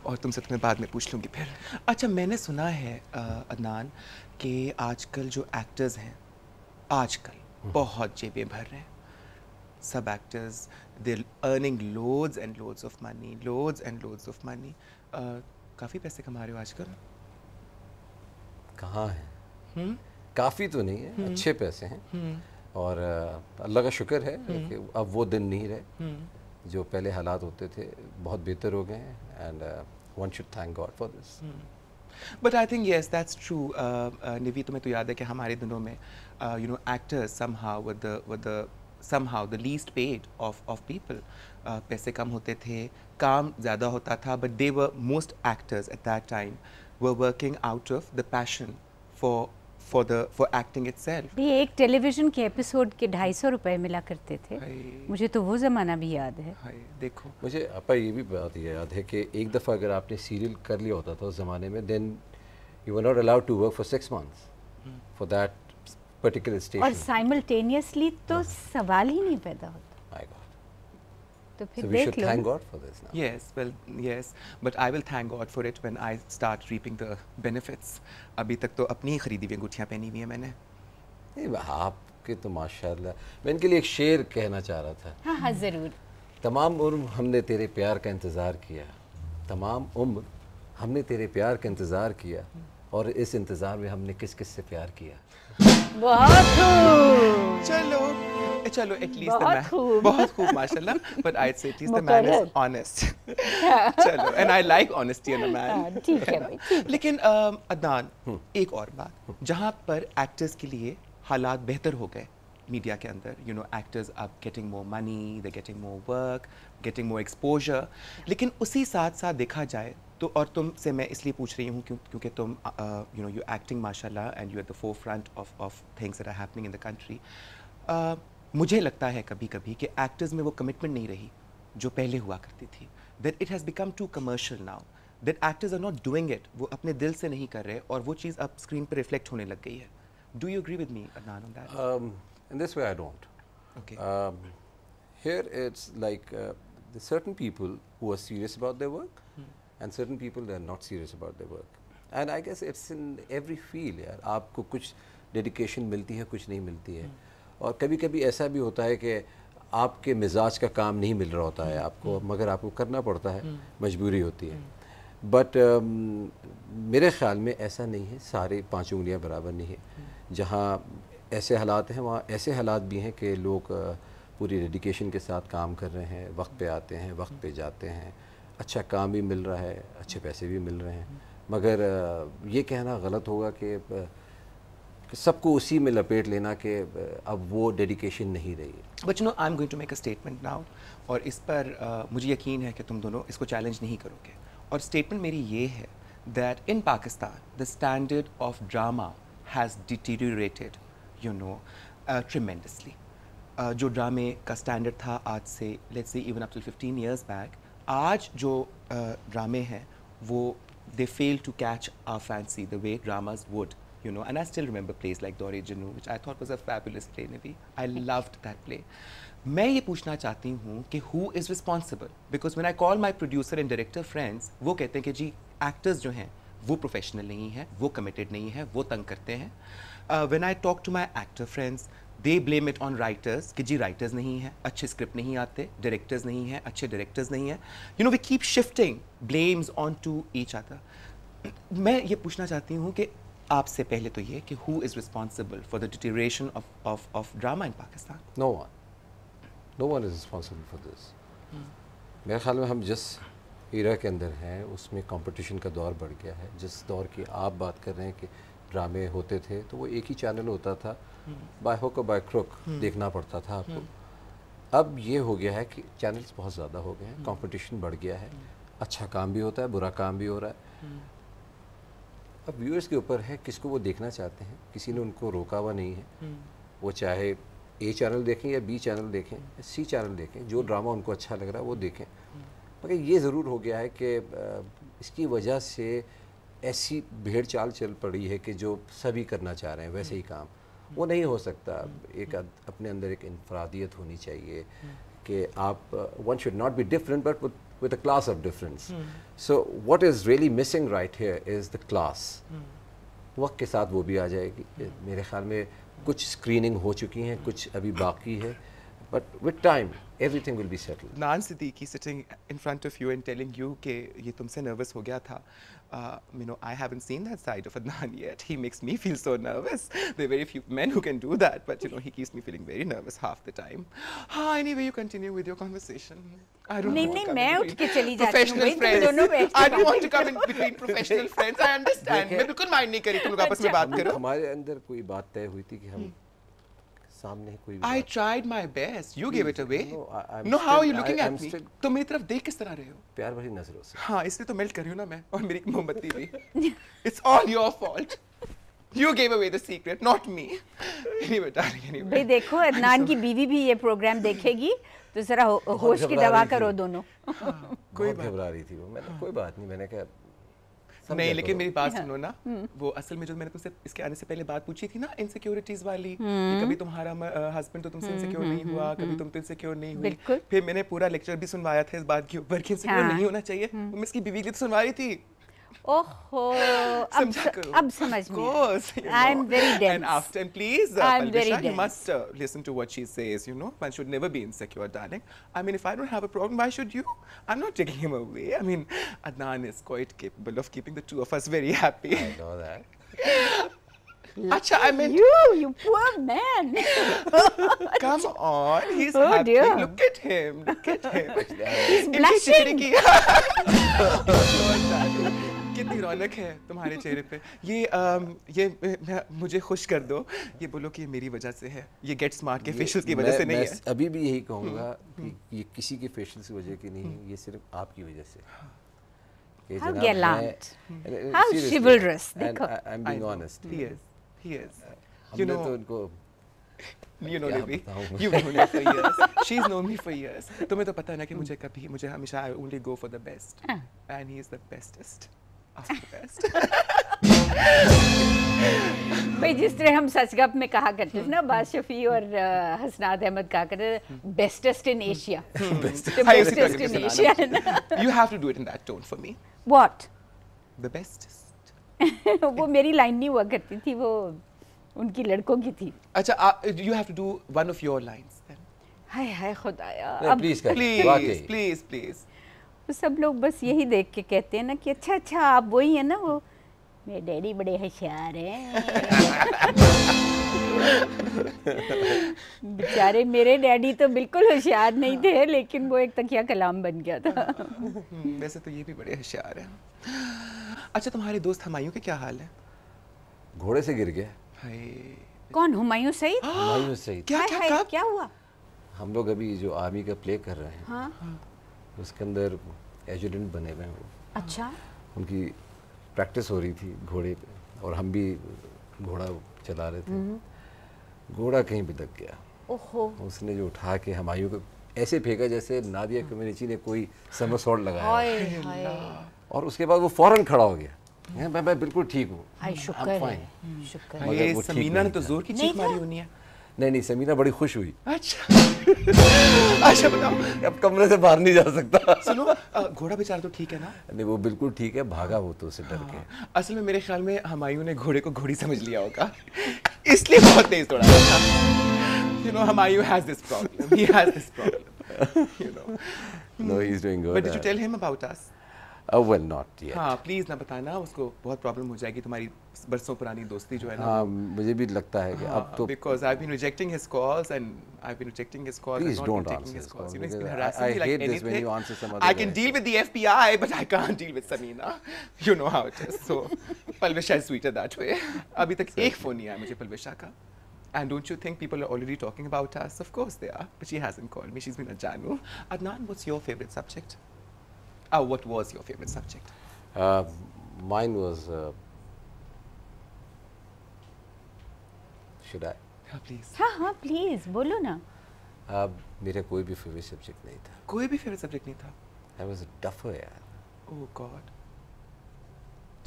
और तुमसे तुम्हें बाद में पूछ लूँगी फिर अच्छा मैंने सुना है अदनान कि आजकल जो एक्टर्स हैं आजकल हम्म। बहुत जेबें भर रहे हैं सब actors they earning loads and loads of money loads and loads of money काफ़ी पैसे कमा रहे हो आजकल कहाँ है हम्म। काफ़ी तो नहीं है हम्म। अच्छे पैसे हैं और अल्लाह का शुक्र है कि अब वो दिन नहीं रहे जो पहले हालात होते थे बहुत बेहतर हो गए हैं and one should thank God for this. Mm. But I think yes, that's true. Uh, uh, Nivi, uh, you know, actors somehow were the were the somehow the least paid of of people. Uh, पैसे कम होते थे, काम ज़्यादा होता था, but they were most actors at that time were working out of the passion for for the for acting itself भी एक television के एपिसोड के ढाई सौ रुपए मिला करते थे मुझे तो वो ज़माना भी याद है देखो मुझे आपा ये भी बात याद है कि एक दफ़ा अगर आपने सीरियल कर लिया होता था उस ज़माने में then you were not allowed to work for six months for that particular station और साइमल्टेनियसली तो हाँ। सवाल ही नहीं पैदा होता तो फिर so we should thank God for this now. Yes, well, yes, but I will thank God for it when I start reaping the benefits. अभी तक तो अपनी ही खरीदी हुई गुठियाँ पहनी हुई है मैंने ये आप के तो माशाल्लाह मैं इनके लिए एक शेर कहना चाह रहा था हाँ हाँ ज़रूर तमाम उम्र हमने तेरे प्यार का इंतज़ार किया तमाम उम्र हमने तेरे प्यार का इंतज़ार किया और इस इंतज़ार में हमने किस किस से प्यार किया बहुत खूब चलो चलो एटलीस्ट बहुत खूब माशाल्लाह but I say at least the man is honest चलो and I like honesty in a man ठीक है लेकिन अदनान हम्म। एक और बात जहाँ पर एक्टर्स के लिए हालात बेहतर हो गए मीडिया के अंदर you know actors are getting more money they getting more work getting more exposure लेकिन उसी साथ साथ देखा जाए तो और तुम से मैं इसलिए पूछ रही हूँ क्योंकि तुम यू नो यू एक्टिंग माशाल्लाह and you at the forefront of of things are happening in the country मुझे लगता है कभी कभी कि एक्टर्स में वो कमिटमेंट नहीं रही जो पहले हुआ करती थी that it has become too commercial now that actors are not doing it वो अपने दिल से नहीं कर रहे और वो चीज़ अब स्क्रीन पर रिफ्लेक्ट होने लग गई है do you agree with me Adnan on that in this way I don't. Okay. Um, here it's like uh, certain people who are and certain people are not serious about the work and I guess it's in every feel यार आपको कुछ dedication मिलती है कुछ नहीं मिलती है और कभी कभी ऐसा भी होता है कि आपके मिजाज का काम नहीं मिल रहा होता है आपको हम्म। मगर आपको करना पड़ता है हम्म। मजबूरी होती है बट हम्म। um, मेरे ख्याल में ऐसा नहीं है सारे पाँच उंगलियाँ बराबर नहीं है जहाँ ऐसे हालात हैं वहाँ ऐसे हालात भी हैं कि लोग पूरी डेडिकेशन के साथ काम कर रहे हैं वक्त पे आते हैं वक्त पे जाते हैं अच्छा काम भी मिल रहा है अच्छे पैसे भी मिल रहे हैं मगर ये कहना गलत होगा कि सबको उसी में लपेट लेना कि अब वो डेडिकेशन नहीं रही but no I am going to make a statement now और इस पर uh, मुझे यकीन है कि तुम दोनों इसको चैलेंज नहीं करोगे और स्टेटमेंट मेरी ये है that in Pakistan the standard of drama has deteriorated you know tremendously जो ड्रामे का स्टैंडर्ड था आज से let's say even up to fifteen years back आज जो ड्रामे हैं वो they fail to catch or fancy the way dramas would you know and I still remember plays like Daur-e Junoon which I thought was a fabulous play ने भी I love that play मैं ये पूछना चाहती हूँ कि who is responsible because when I call my producer and director friends वो कहते हैं कि जी एक्टर्स जो हैं वो प्रोफेशनल नहीं है वो कमिटेड नहीं है वो तंग करते हैं when I talk to my actor friends they blame it on writers कि जी राइटर्स नहीं है अच्छे स्क्रिप्ट नहीं आते डायरेक्टर्स नहीं हैं अच्छे डायरेक्टर्स नहीं हैं you know we keep shifting blames on to each other मैं ये पूछना चाहती हूँ कि आपसे पहले तो ये कि who is responsible for the deterioration of of drama in Pakistan no one no one is responsible for this मेरे ख्याल में हम जिस इरा के अंदर हैं उसमें कंपटीशन का दौर बढ़ गया है जिस दौर की आप बात कर रहे हैं कि ड्रामे होते थे तो वो एक ही चैनल होता था by hook or by crook हम्म। देखना पड़ता था आपको हम्म। अब ये हो गया है कि चैनल्स बहुत ज़्यादा हो गए हैं कंपटीशन हम्म। बढ़ गया है अच्छा काम भी होता है बुरा काम भी हो रहा है अब व्यूअर्स के ऊपर है किसको वो देखना चाहते हैं किसी ने उनको रोका हुआ नहीं है वो चाहे ए चैनल देखें या बी चैनल देखें सी चैनल देखें जो ड्रामा उनको अच्छा लग रहा है वो देखें मगर ये ज़रूर हो गया है कि इसकी वजह से ऐसी भेड़ चाल चल पड़ी है कि जो सभी करना चाह रहे हैं वैसे ही काम वो नहीं हो सकता एक अपने अंदर एक इनफरादियत होनी चाहिए कि आप one should not be different but with a class of difference so what is really missing right here is the class वक्त के साथ वो भी आ जाएगी hmm. मेरे ख्याल में कुछ स्क्रीनिंग हो चुकी हैं कुछ अभी बाकी है But with time, everything will be settled. Naan Siddiqui sitting in front of you and telling you that he tumse nervous ho gaya tha. Uh, you know, I haven't seen that side of Adnan yet. He makes me feel so nervous. There are very few men who can do that, but you know, he keeps me feeling very nervous half the time. Ah, anyway, you continue with your conversation. I don't know. नहीं मैं उठ के चली I don't want to come in between professional friends. I understand. मैं बिल्कुल mind नहीं करी तुम आपस में बात करो। हमारे अंदर कोई सामने कोई I tried my best you give it away no how you looking at me तो मेरी तरफ देख किस तरह रहे हो प्यार भरी नजरों से हाँ इसलिए तो मेल्ट कर रही हूँ ना मैं और मेरी मोमबत्ती भी it's all your fault You gave away the secret, not me. नहीं बता रही नहीं भाई देखो अदनान की बीवी भी ये प्रोग्राम देखेगी तो जरा होश की दवा करो दोनों हाँ, कोई घबरा रही थी वो मैंने कोई बात नहीं मैंने कहा नहीं लेकिन तो- मेरी बात हाँ। सुनो ना हम्म। वो असल में जो मैंने तुमसे इसके आने से पहले बात पूछी थी ना इनसिक्योरिटीज वाली कि हम्म। कभी तुम्हारा हस्बैंड तो तुमसे इनसिक्योर हम्म, नहीं हुआ कभी तुम तो इनसिक्योर नहीं हुई फिर मैंने पूरा लेक्चर भी सुनवाया था इस बात के ऊपर कि इनसिक्योर हाँ। नहीं होना चाहिए मैं इसकी बीवी की तो सुनवा रही थी Oh, oh. ab, ab Of course. You know. I'm very dense. And after, and please, uh, I'm very dense. you must uh, listen to what she says, you know. One should never be insecure, darling. I mean, if I don't have a problem, why should you? I'm not taking him away. I mean, Adnan is quite capable of keeping the two of us very happy. I know that. Acha, I meant you, you poor man. Come on, he's oh, happy. Dear. Look at him. Look at him. he's blushing. कितनी रौनक है तुम्हारे चेहरे पे ये आ, ये मुझे खुश कर दो ये बोलो कि ये मेरी वजह से है ये गेट स्मार्ट के फेशियल की वजह से नहीं है अभी भी यही कहूँगा हम्म, कि हम्म। ये किसी के फेशियल की वजह की नहीं ये सिर्फ आपकी वजह से हाँ। हम्म। तुम्हें तो पता ना कि मुझे कभी मुझे हमेशा best and he is the bestest भाई जिस तरह हम सचगप में कहा करते थे ना बाद शफी और हसनाद अहमद कहा करते bestest in Asia bestest in Asia you have to do it in that tone for me what the bestest वो मेरी लाइन नहीं हुआ करती थी वो उनकी लड़कों की थी अच्छा you have to do one of your lines then हाय हाय खुदाया प्लीज प्लीज प्लीज प्लीज तो सब लोग बस यही देख के कहते हैं ना कि अच्छा अच्छा आप वही है ना वो मेरे डैडी बड़े होशियार हैं बेचारे मेरे डैडी तो बिल्कुल होशियार नहीं थे लेकिन वो एक तकिया कलाम बन गया था वैसे तो ये भी बड़े होशियार हैं अच्छा तुम्हारे दोस्त हमायूं के क्या हाल है घोड़े से गिर गए कौन हुमायूं सईद हाँ। हुमायूं सईद क्या क्या, क्या हुआ हम लोग अभी जो आर्मी का प्ले कर रहे हैं हाँ? हाँ। उसके अंदर एजुडेंट बने हुए हैं वो अच्छा उनकी प्रैक्टिस हो रही थी घोड़े पे और हम भी घोड़ा चला रहे थे हम्म। घोड़ा कहीं भी लग गया ओहो उसने जो उठा के हमायूं को ऐसे फेंका जैसे नादिया हाँ। कम्युनिची ने कोई समर समरसॉट लगाया और उसके बाद वो फौरन खड़ा हो गया मैं मैं बिल्कुल ठीक हूँ शुक्र है शुक्र हाँ, है समीना ने तो जोर की चीख मारी होनी है नहीं नहीं समीना बड़ी खुश हुई अच्छा अच्छा बताओ अब कमरे से बाहर नहीं जा सकता सुनो घोड़ा बेचारा तो ठीक है ना नहीं वो बिल्कुल ठीक है भागा वो तो उसे डर के हाँ, असल में मेरे ख्याल में हमायूं ने घोड़े को घोड़ी समझ लिया होगा इसलिए बहुत तेज दौड़ा था you know Humayun has this problem he has this problem you know no he is doing good but did you tell him about us well not ये हाँ प्लीज़ ना बताना उसको बहुत प्रॉब्लम हो जाएगी तुम्हारी बरसों पुरानी दोस्ती जो है ना हाँ मुझे भी लगता है कि हाँ, अब तो because I been rejecting his calls and I been rejecting his calls please don't answer his calls you know it's been harassing me like anything I can deal with the FBI but I can't deal with Samina you know how it is so Palwasha sweeter that way अभी तक एक phone नहीं आया मुझे पलविशा का And don't you think people are already talking about us? Of course they are. But she hasn't called me. She's been a Janu. Adnan, what's your favorite subject? Oh, what was your favorite subject? Uh, mine was. Uh, should I? Yeah, please. Yeah, हाँ please बोलो ना अब मेरा कोई भी favorite subject nahi tha. कोई भी favourite subject नहीं था आई वाज अ डफर यार oh God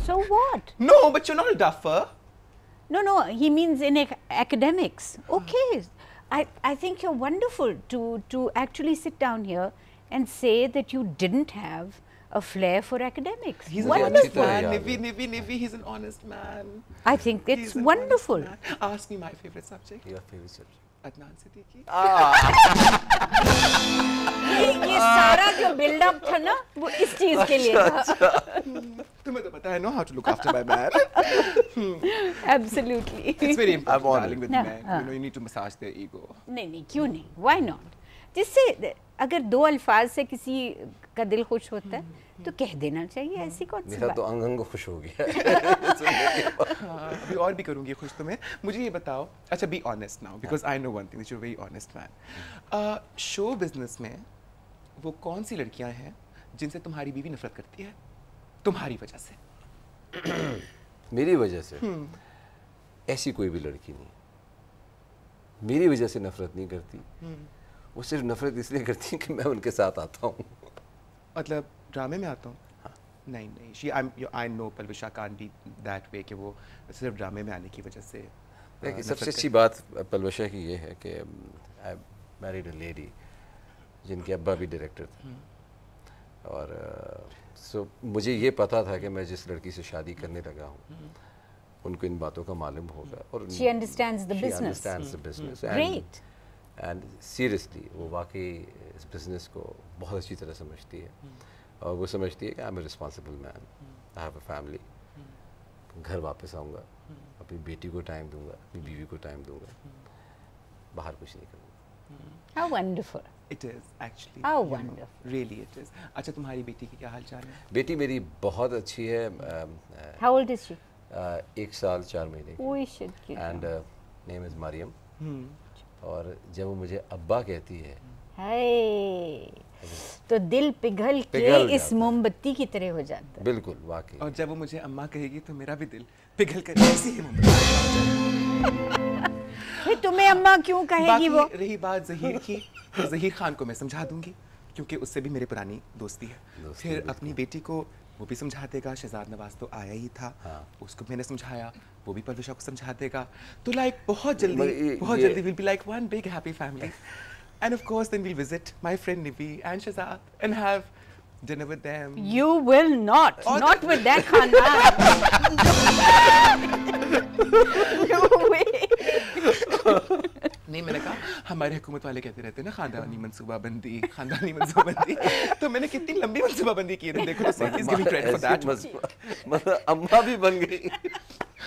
So what? No, but you're not a duffer. No, no, he means in ac academics. Ah. Okay, I, I think you're wonderful to, to actually sit down here and say that you didn't have a flair for academics. He's wonderful. an man, Nivi, Nivi, Nivi, he's an honest man. I think it's wonderful. Ask me my favorite subject. Your favorite subject. Adnan Siddiqui. ये ah. ये सारा जो buildup था ना वो इस चीज के लिए था तुम्हें तो पता है no how to look after my man absolutely it's very important darling with man you know you need to massage their ego नहीं नहीं क्यों नहीं व्हाई नॉट अगर दो अल्फाज से किसी का दिल खुश होता है तो कह देना चाहिए ऐसी कौन सी तो अंग अंग खुश हो गया हाँ, अभी और भी करूँगी खुश तो मैं मुझे ये बताओ अच्छा be honest now because I know one thing you very honest man show business में वो कौन सी लड़कियां हैं जिनसे तुम्हारी बीवी नफरत करती है तुम्हारी वजह से मेरी वजह से हम्म। ऐसी कोई भी लड़की नहीं मेरी वजह से नफरत नहीं करती हम्म। वो सिर्फ नफरत इसलिए करती हैं कि मैं उनके साथ आता हूँ मतलब ड्रामे में आता हूँ हाँ। नहीं नहीं she I I know Palwasha can be that way कि वो सिर्फ ड्रामे में आने की वजह से देखिए uh, सबसे अच्छी बात पलवशा की ये है कि आई मैरिड अ लेडी जिनके अब्बा भी डायरेक्टर थे हम्म। और सो uh, मुझे ये पता था कि मैं जिस लड़की से शादी करने लगा हूँ हम्म। उनको इन बातों का मालूम होगा हम्म। और she understands the business she understands the business great and seriously वो वाकई इस बिज़नेस को बहुत अच्छी तरह समझती है हम्म। और वो समझती है कि I am a responsible man I have a family घर वापस आऊँगा हम्म। अपनी बेटी को टाइम दूंगा अपनी हम्म। बीवी को टाइम दूंगा बाहर कुछ नहीं करूँगा How wonderful. It is actually. How wonderful. Know, really it is. अच्छा तुम्हारी बेटी की क्या हाल चाल है बेटी मेरी बहुत अच्छी है How old is she? एक साल चार महीने की. एंड नेम इज मरियम और जब वो मुझे अब्बा कहती है हाय तो दिल पिघल के इस मोमबत्ती की तरह हो जाता है बिल्कुल वाकई और जब वो मुझे अम्मा कहेगी तो मेरा भी दिल पिघल कर ऐसी ही मोमबत्ती तुम्हें अम्मा क्यों कहेगी वो रही बात जहीर की तो जहीर खान को मैं समझा दूंगी क्योंकि उससे भी मेरी पुरानी दोस्ती है दोस्ती फिर अपनी बेटी को वो भी समझा देगा शहजाद नवाज तो आया ही था हाँ। उसको मैंने समझाया वो भी परवेशा को समझा देगा तो लाइक बहुत जल्दी बहुत जल्दी will be like one big happy family and of course then will visit my friend Nivi and Shahzad and have dinner with them you will not not with that that khanan no नहीं मैंने कहा हमारे हुकूमत वाले कहते रहते ना खानदानी मनसूबाबंदी खानदानी मनसूबाबंदी तो मैंने कितनी लंबी मनसूबाबंदी की देखो तो is giving credit for that मतलब अम्मा भी बन गई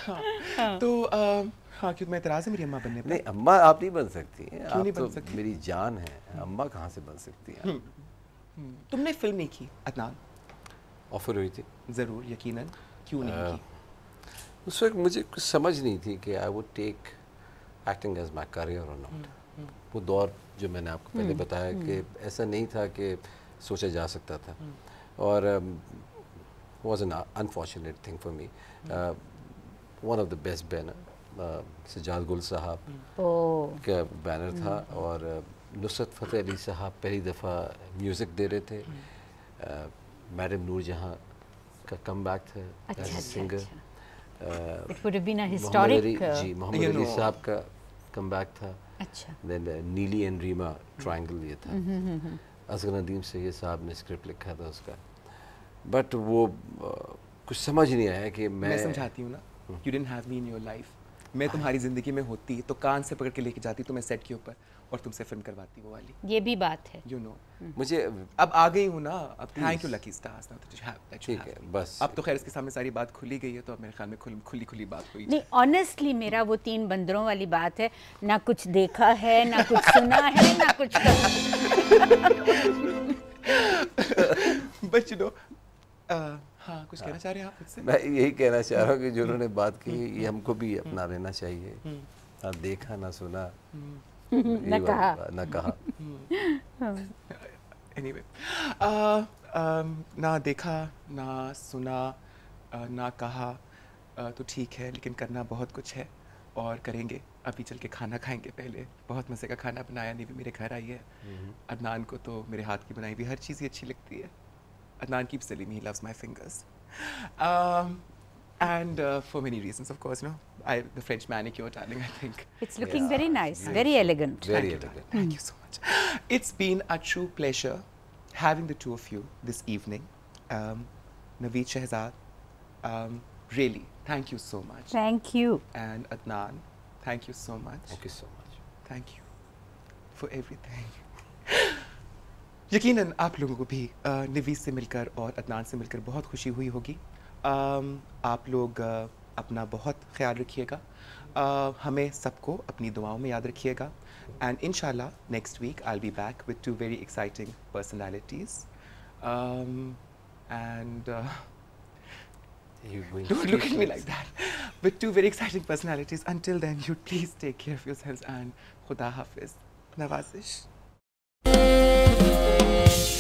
हाँ, तो हाँ क्यों मैं इतराज़ है मेरी अम्मा बनने पर नहीं अम्मा आप नहीं बन सकती क्यों नहीं बन तो सकती मेरी जान है अम्मा कहाँ से बन सकती है हम्म, हम्म। तुमने फिल्म नहीं की अदनान ऑफर हुई थी ज़रूर यकीनन क्यों नहीं की उस वक्त मुझे कुछ समझ नहीं थी कि I would take acting as my career और नॉट वो दौर जो मैंने आपको पहले hmm, बताया hmm. कि ऐसा नहीं था कि सोचा जा सकता था hmm. और was an unfortunate thing for me one of the best banner Sajjad Gul Sahab का बैनर था और नुसरत फ़तेह अली साहब पहली दफ़ा म्यूज़िक दे रहे थे मैडम नूर जहाँ का कम बैक था सिंगर Uh, uh, जी मोहम्मद अली साहब का कमबैक था अच्छा देन नीली एंड रीमा ट्रायंगल ये था असगर नदीम हम्म, हम्म, हम्म, साहब ने स्क्रिप्ट लिखा था उसका बट वो uh, कुछ समझ नहीं आया कि मैं मैं समझाती ना you have me in your life मैं तुम्हारी ज़िंदगी में होती तो कान से पकड़ के लेके जाती तुम्हें तो सेट के ऊपर और तुमसे फिल्म करवाती वो वाली ये भी बात है यू you नो know, हम्म। मुझे अब आ गई हूँ ना अब थैंक यू लकी स्टार्स ना ठीक है बस अब तो खैर इसके सामने सारी बात खुली गई है तो अब मेरे ख्याल में खुल, खुली खुली बात हुई नहीं ऑनेस्टली मेरा वो तीन बंदरों वाली बात है ना कुछ देखा है ना कुछ सुना है ना कुछ बट यू नो हाँ कुछ कहना हाँ। चाह रहे हैं आप मुझसे मैं यही कहना चाह रहा हूँ कि जो उन्होंने बात की हम्म। ये हमको भी अपना हम्म। लेना चाहिए ना देखा ना सुना न कहा न कहा एनीवे ना देखा ना सुना ना कहा तो ठीक है लेकिन करना बहुत कुछ है और करेंगे अभी चल के खाना खाएंगे पहले बहुत मज़े का खाना बनाया नहीं भी मेरे घर आई है हम्म। अदनान को तो मेरे हाथ की बनाई हुई हर चीज़ ही अच्छी लगती है अदनान की telling me loves my fingers and for many reason of course no I, the French manicure darling, I think. It's looking yeah. very nice, very elegant. Very Thank elegant. You, Thank you so much. It's been a true pleasure having the two of you this evening. Um, Naveed Shahzad, um, really, thank you so much. Thank you. And Adnan, thank you so much. Thank you so much. Thank you for everything. यकीनन आप लोगों को भी नवीज से मिलकर और अदनान से मिलकर बहुत खुशी अपना बहुत ख्याल रखिएगा uh, हमें सबको अपनी दुआओं में याद रखिएगा and in next week I be back with two very exciting personalities and You don't look at me like that. With two very exciting personalities. Until then, you please take care of yourselves and Khuda Hafiz. Nawazish.